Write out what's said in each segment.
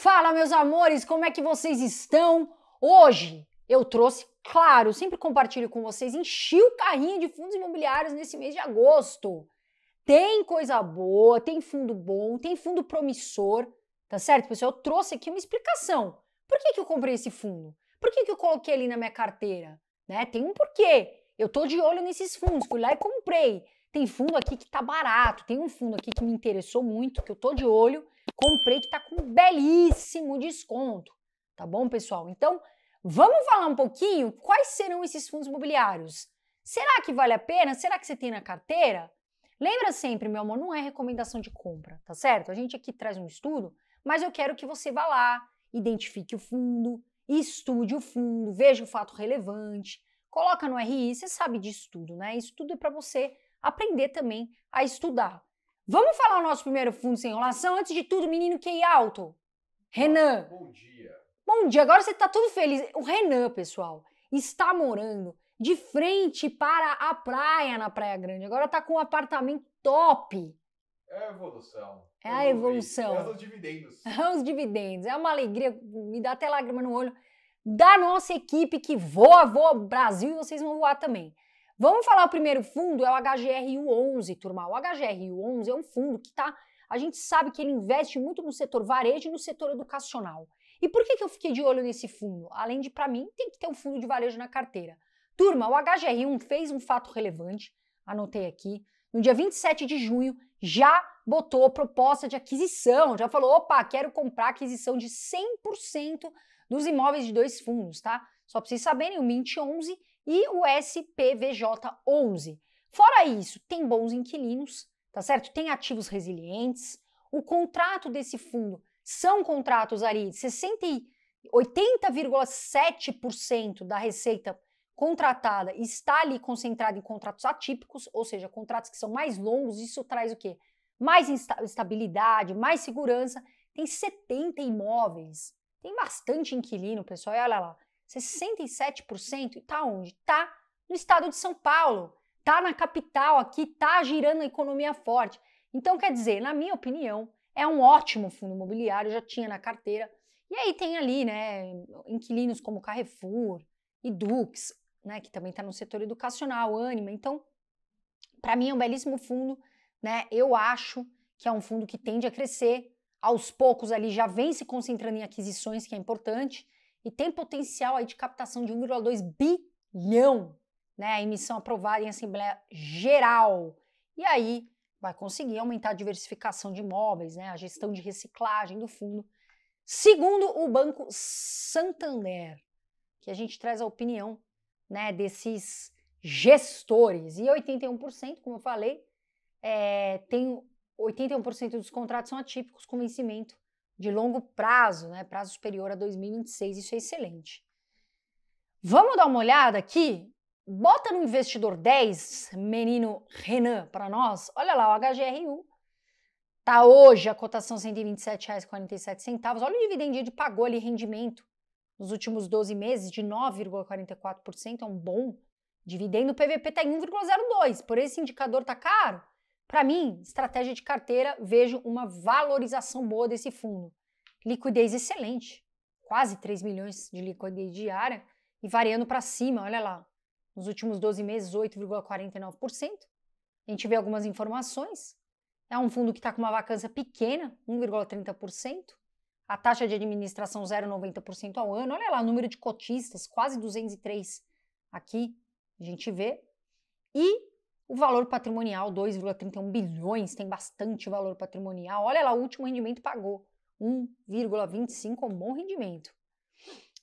Fala, meus amores, como é que vocês estão? Hoje eu trouxe, claro, sempre compartilho com vocês, enchi o carrinho de fundos imobiliários nesse mês de agosto. Tem coisa boa, tem fundo bom, tem fundo promissor, tá certo, pessoal? Eu trouxe aqui uma explicação. Por que, que eu comprei esse fundo? Por que, que eu coloquei ele na minha carteira? Né? Tem um porquê. Eu tô de olho nesses fundos, fui lá e comprei. Tem fundo aqui que tá barato, tem um fundo aqui que me interessou muito, que eu tô de olho comprei que tá com um belíssimo desconto, tá bom, pessoal? Então, vamos falar um pouquinho quais serão esses fundos imobiliários. Será que vale a pena? Será que você tem na carteira? Lembra sempre, meu amor, não é recomendação de compra, tá certo? A gente aqui traz um estudo, mas eu quero que você vá lá, identifique o fundo, estude o fundo, veja o fato relevante, coloca no RI, você sabe disso tudo, né? Isso tudo é para você aprender também a estudar. Vamos falar o nosso primeiro fundo sem enrolação? Antes de tudo, menino QI alto. Renan. Bom dia. Bom dia. Agora você tá tudo feliz. O Renan, pessoal, está morando de frente para a praia na Praia Grande. Agora tá com um apartamento top. É a evolução. É a evolução. É os dividendos. É os dividendos. É uma alegria, me dá até lágrima no olho. Da nossa equipe que voa, voa Brasil e vocês vão voar também. Vamos falar o primeiro fundo, é o HGRU11, turma. O HGRU11 é um fundo que tá, a gente sabe que ele investe muito no setor varejo e no setor educacional. E por que, que eu fiquei de olho nesse fundo? Além de, para mim, tem que ter um fundo de varejo na carteira. Turma, o HGR1 fez um fato relevante, anotei aqui. No dia 27 de junho, já botou proposta de aquisição, já falou: opa, quero comprar aquisição de 100% dos imóveis de dois fundos, tá? Só para vocês saberem, o MINT 11 e o SPVJ11. Fora isso, tem bons inquilinos, tá certo? Tem ativos resilientes. O contrato desse fundo são contratos ali de 80,7% da receita contratada está ali concentrada em contratos atípicos, ou seja, contratos que são mais longos, isso traz o quê? Mais estabilidade, mais segurança. Tem 70 imóveis, tem bastante inquilino, pessoal, e olha lá. 67% e tá onde? Tá no estado de São Paulo, tá na capital aqui, tá girando a economia forte. Então, quer dizer, na minha opinião, é um ótimo fundo imobiliário, já tinha na carteira. E aí tem ali, né, inquilinos como Carrefour e Dux, né, que também está no setor educacional, Anima. Então, para mim é um belíssimo fundo, né? Eu acho que é um fundo que tende a crescer aos poucos ali já vem se concentrando em aquisições, que é importante e tem potencial aí de captação de 1,2 bilhão, né? A emissão aprovada em Assembleia Geral. E aí vai conseguir aumentar a diversificação de imóveis, né? A gestão de reciclagem do fundo. Segundo o Banco Santander, que a gente traz a opinião, né, desses gestores. E 81%, como eu falei, é, tem 81% dos contratos são atípicos com vencimento de longo prazo, né, prazo superior a 2026, isso é excelente. Vamos dar uma olhada aqui? Bota no investidor 10, menino Renan, para nós. Olha lá, o HGRU. Tá hoje a cotação R$ 127,47. Olha o dividendo de pagou ali rendimento nos últimos 12 meses de 9,44%, é um bom dividendo. O PVP está em 1,02. Por esse indicador tá caro? Para mim, estratégia de carteira, vejo uma valorização boa desse fundo. Liquidez excelente, quase 3 milhões de liquidez diária e variando para cima, olha lá. Nos últimos 12 meses, 8,49%. A gente vê algumas informações. É um fundo que está com uma vacância pequena, 1,30%. A taxa de administração 0,90% ao ano. Olha lá o número de cotistas, quase 203 aqui, a gente vê. E o valor patrimonial, 2,31 bilhões, tem bastante valor patrimonial. Olha lá, o último rendimento pagou, 1,25, é um bom rendimento.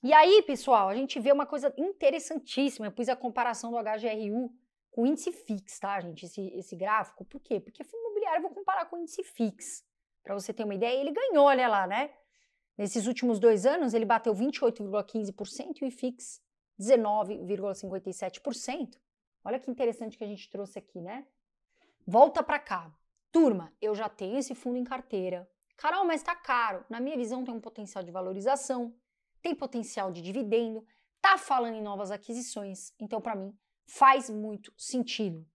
E aí, pessoal, a gente vê uma coisa interessantíssima. Eu pus a comparação do HGRU com o índice fix, tá, gente? Esse, esse gráfico. Por quê? Porque fundo imobiliário eu vou comparar com o índice fix. Para você ter uma ideia, ele ganhou, olha lá, né? Nesses últimos dois anos, ele bateu 28,15% e o IFIX 19,57%. Olha que interessante que a gente trouxe aqui, né? Volta para cá. Turma, eu já tenho esse fundo em carteira. Carol, mas tá caro. Na minha visão, tem um potencial de valorização, tem potencial de dividendo, tá falando em novas aquisições. Então, para mim, faz muito sentido.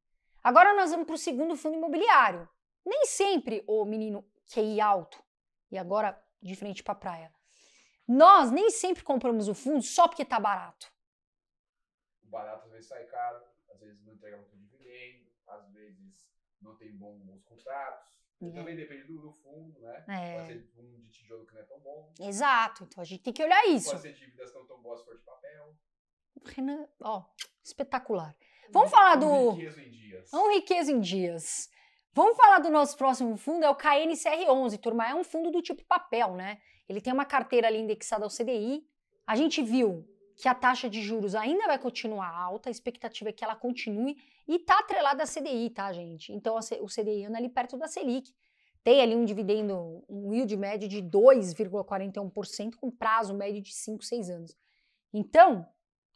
Agora nós vamos para o segundo fundo imobiliário. Nem sempre o menino QI é alto, e agora de frente para a praia. Nós nem sempre compramos o fundo só porque tá barato. O barato às vezes sai caro. não tem bons contratos. É. Também depende do, do fundo, né? É. Pode ser um de tijolo que não é tão bom. Exato, então a gente tem que olhar isso. Pode ser dívidas não tão boas se for de papel. Renan, ó, espetacular. Hum, Vamos falar do. Um riqueza em dias. Um riqueza em dias. Vamos falar do nosso próximo fundo, é o KNCR11, turma. É um fundo do tipo papel, né? Ele tem uma carteira ali indexada ao CDI. A gente viu que a taxa de juros ainda vai continuar alta, a expectativa é que ela continue e está atrelada à CDI, tá, gente? Então o CDI anda ali perto da Selic. Tem ali um dividendo, um yield médio de 2,41%, com prazo médio de 5, 6 anos. Então,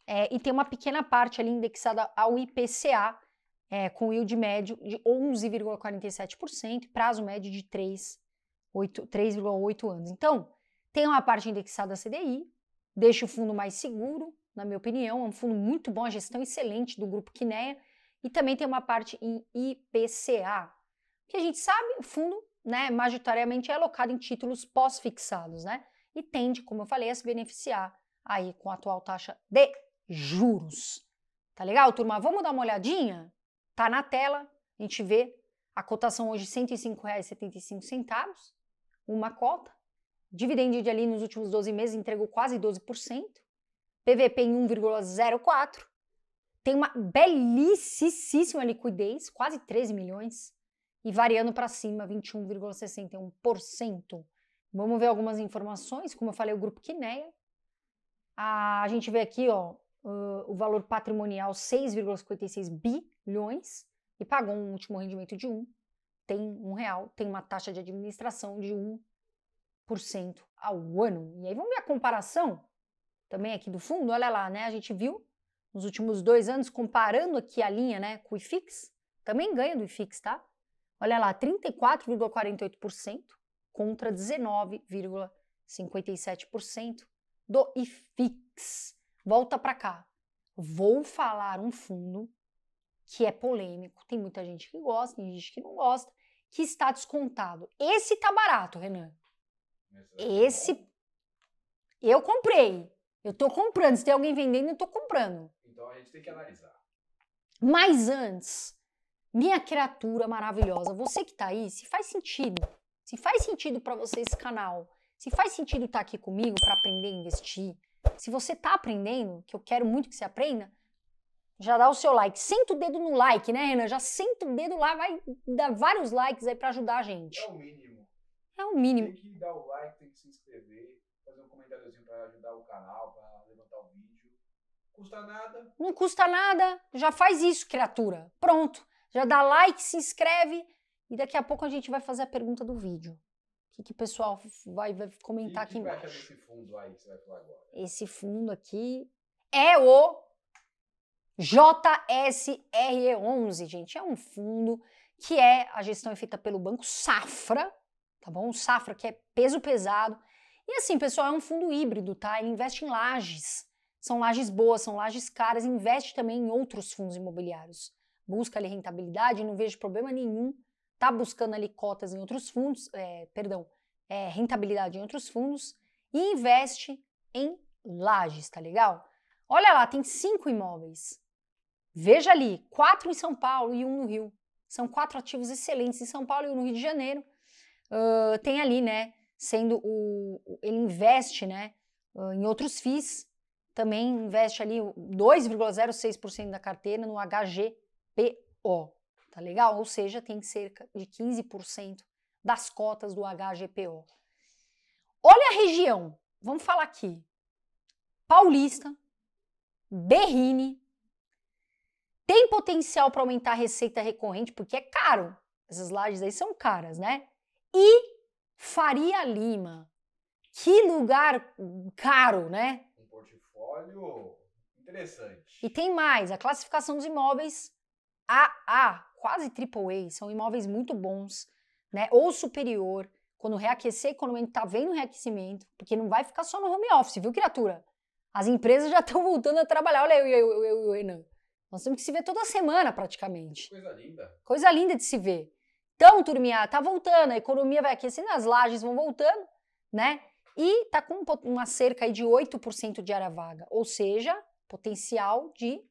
é, e tem uma pequena parte ali indexada ao IPCA, é, com yield médio de 11,47%, prazo médio de 3,8 anos. Então, tem uma parte indexada à CDI, deixa o fundo mais seguro, na minha opinião, é um fundo muito bom, a gestão excelente do grupo Kinea, e também tem uma parte em IPCA, que a gente sabe, o fundo, né, majoritariamente é alocado em títulos pós-fixados, né, e tende, como eu falei, a se beneficiar aí com a atual taxa de juros. Tá legal, turma? Vamos dar uma olhadinha? Tá na tela, a gente vê a cotação hoje R$ 105,75, uma cota, Dividend de ali nos últimos 12 meses entregou quase 12%. PVP em 1,04. Tem uma belíssima liquidez, quase 13 milhões. E variando para cima, 21,61%. Vamos ver algumas informações. Como eu falei, o grupo Quineia. A, gente vê aqui ó, o valor patrimonial 6,56 bilhões e pagou um último rendimento de 1. Tem um real, tem uma taxa de administração de 1 ao ano. E aí vamos ver a comparação também aqui do fundo, olha lá, né? A gente viu nos últimos dois anos, comparando aqui a linha né, com o IFIX, também ganha do IFIX, tá? Olha lá, 34,48% contra 19,57% do IFIX. Volta para cá. Vou falar um fundo que é polêmico, tem muita gente que gosta, tem gente que não gosta, que está descontado. Esse tá barato, Renan. Esse eu comprei. Eu tô comprando. Se tem alguém vendendo, eu tô comprando. Então a gente tem que analisar. Mas antes, minha criatura maravilhosa, você que tá aí, se faz sentido. Se faz sentido para você esse canal, se faz sentido estar tá aqui comigo para aprender a investir, se você tá aprendendo, que eu quero muito que você aprenda, já dá o seu like. Senta o dedo no like, né, Renan? Já senta o dedo lá, vai dar vários likes aí para ajudar a gente. É o mínimo. É o mínimo. Tem que dar o like, tem que se inscrever, fazer um comentáriozinho para ajudar o canal, para levantar o vídeo. Custa nada. Não custa nada. Já faz isso, criatura. Pronto. Já dá like, se inscreve e daqui a pouco a gente vai fazer a pergunta do vídeo. O que, que o pessoal vai, vai comentar que, aqui embaixo? Esse fundo aí que você vai falar agora? Esse fundo aqui é o JSRE11, gente. É um fundo que é a gestão é feita pelo Banco Safra, tá bom? O Safra, que é peso pesado. E assim, pessoal, é um fundo híbrido, tá? Ele investe em lajes. São lajes boas, são lajes caras, investe também em outros fundos imobiliários. Busca ali rentabilidade, não vejo problema nenhum. Tá buscando ali cotas em outros fundos, é, perdão, é, rentabilidade em outros fundos e investe em lajes, tá legal? Olha lá, tem cinco imóveis. Veja ali, quatro em São Paulo e um no Rio. São quatro ativos excelentes em São Paulo e um no Rio de Janeiro uh, tem ali, né? Sendo o. Ele investe, né? Uh, em outros FIIs, também investe ali 2,06% da carteira no HGPO, tá legal? Ou seja, tem cerca de 15% das cotas do HGPO. Olha a região, vamos falar aqui. Paulista, Berrine, tem potencial para aumentar a receita recorrente, porque é caro. Essas lajes aí são caras, né? e Faria Lima. Que lugar caro, né? Um portfólio interessante. E tem mais, a classificação dos imóveis AA, quase AAA, são imóveis muito bons, né? Ou superior, quando reaquecer a economia, tá vendo reaquecimento, porque não vai ficar só no home office, viu, criatura? As empresas já estão voltando a trabalhar. Olha eu e o Renan. Nós temos que se ver toda semana, praticamente. Coisa linda. Coisa linda de se ver. Então, turminha, tá voltando, a economia vai aquecendo, as lajes vão voltando, né? E tá com uma cerca aí de 8% de área vaga, ou seja, potencial de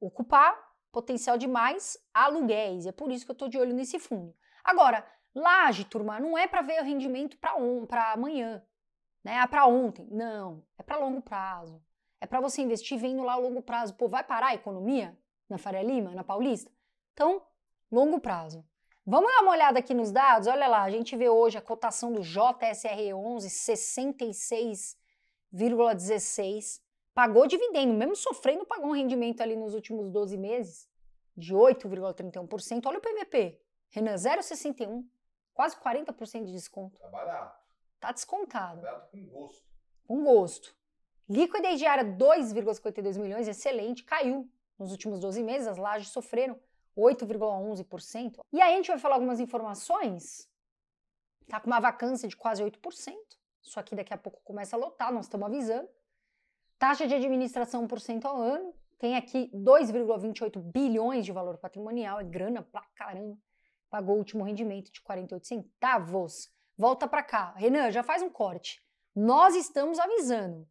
ocupar, potencial de mais aluguéis. É por isso que eu tô de olho nesse fundo. Agora, laje, turma, não é para ver o rendimento para on, para amanhã, né? Ah, para ontem. Não, é para longo prazo. É para você investir vendo lá o longo prazo. Pô, vai parar a economia na Faria Lima, na Paulista? Então, longo prazo. Vamos dar uma olhada aqui nos dados? Olha lá, a gente vê hoje a cotação do JSR11 66,16. Pagou dividendo, mesmo sofrendo, pagou um rendimento ali nos últimos 12 meses de 8,31%. Olha o PVP, Renan, 0,61, quase 40% de desconto. Tá barato. Tá descontado. Tá barato com gosto. Com gosto. Liquidez diária 2,52 milhões, excelente, caiu nos últimos 12 meses, as lajes sofreram 8,11%. E aí a gente vai falar algumas informações. Tá com uma vacância de quase 8%. Isso aqui daqui a pouco começa a lotar, nós estamos avisando. Taxa de administração por cento ao ano. Tem aqui 2,28 bilhões de valor patrimonial, é grana pra caramba. Pagou o último rendimento de 48 centavos. Volta para cá. Renan, já faz um corte. Nós estamos avisando.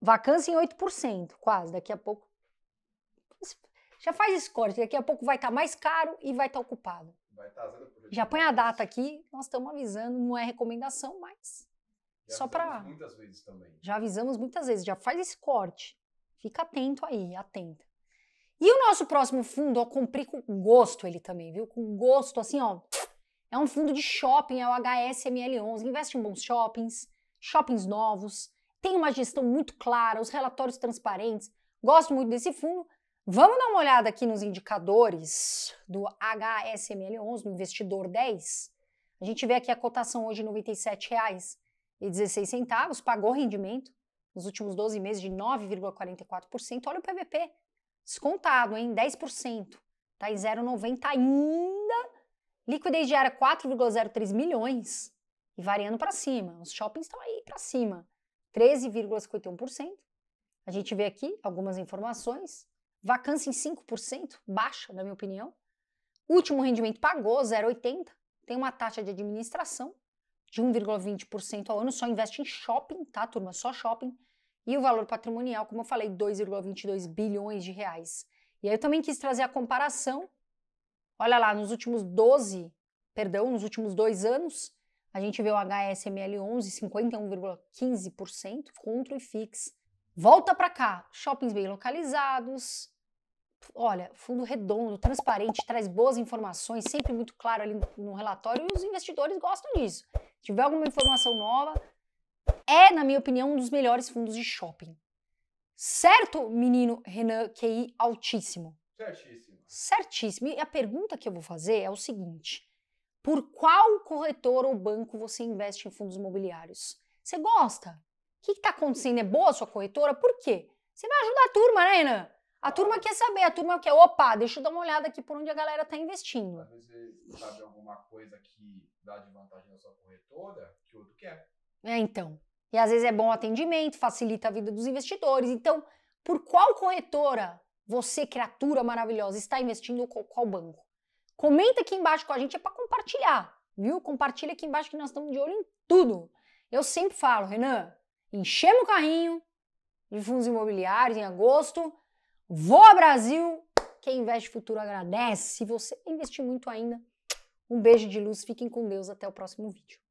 Vacância em 8%, quase. Daqui a pouco já faz esse corte, daqui a pouco vai estar tá mais caro e vai estar tá ocupado. Vai tá já põe a né? data aqui, nós estamos avisando, não é recomendação, mas já só para. Muitas vezes também. Já avisamos muitas vezes, já faz esse corte. Fica atento aí, atenta. E o nosso próximo fundo, eu comprei com gosto ele também, viu? Com gosto, assim, ó. É um fundo de shopping, é o HSML11. Investe em bons shoppings, shoppings novos, tem uma gestão muito clara, os relatórios transparentes. Gosto muito desse fundo Vamos dar uma olhada aqui nos indicadores do HSML11, no investidor 10. A gente vê aqui a cotação hoje R$ 97,16, pagou rendimento nos últimos 12 meses de 9,44%. Olha o PVP descontado, hein? 10%. Está em 0,90 ainda. Liquidez diária 4,03 milhões e variando para cima. Os shoppings estão aí para cima. 13,51%. A gente vê aqui algumas informações vacância em 5%, baixa, na minha opinião. Último rendimento pagou 0,80, tem uma taxa de administração de 1,20% ao ano, só investe em shopping, tá, turma? Só shopping. E o valor patrimonial, como eu falei, 2,22 bilhões de reais. E aí eu também quis trazer a comparação. Olha lá, nos últimos 12, perdão, nos últimos dois anos, a gente vê o HSML11 51,15% contra o IFIX. Volta para cá, shoppings bem localizados, olha, fundo redondo, transparente, traz boas informações, sempre muito claro ali no relatório, e os investidores gostam disso. Se tiver alguma informação nova, é, na minha opinião, um dos melhores fundos de shopping. Certo, menino Renan QI altíssimo? Certíssimo. Certíssimo. E a pergunta que eu vou fazer é o seguinte: por qual corretor ou banco você investe em fundos imobiliários? Você gosta? O que está acontecendo? É boa a sua corretora? Por quê? Você vai ajudar a turma, né, Renan? A turma quer saber, a turma quer, opa, deixa eu dar uma olhada aqui por onde a galera está investindo. Às vezes sabe alguma coisa que dá de vantagem na sua corretora que o outro quer. É, então. E às vezes é bom atendimento, facilita a vida dos investidores. Então, por qual corretora você, criatura maravilhosa, está investindo ou qual banco? Comenta aqui embaixo com a gente, é para compartilhar, viu? Compartilha aqui embaixo que nós estamos de olho em tudo. Eu sempre falo, Renan, enchemos o carrinho de fundos imobiliários em agosto Vou a Brasil! Quem investe futuro agradece. Se você investir muito ainda, um beijo de luz, fiquem com Deus, até o próximo vídeo.